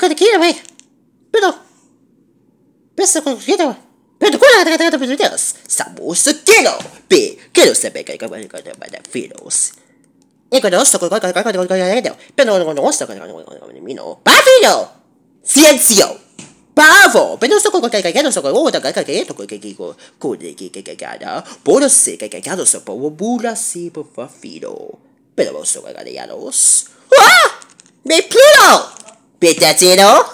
qualquer aqui, vai. Perdão. Pensa com o vídeo. Perdoa, meu Deus. Sabor Kiro. P. Quero saber que é o Firos. E quando eu sou com o Perdão, não sou com o menino. Pavilho. Ciência. Pavo. Perdão, sou com o Kiro. Sou com o Kiro. Sou com o Kiro. Com o Kiro. Por ser que é Kiro. Sou com o Bula. Sim, por favor. Perdão, sou com o Kiro. Ah! Me plural! Petatino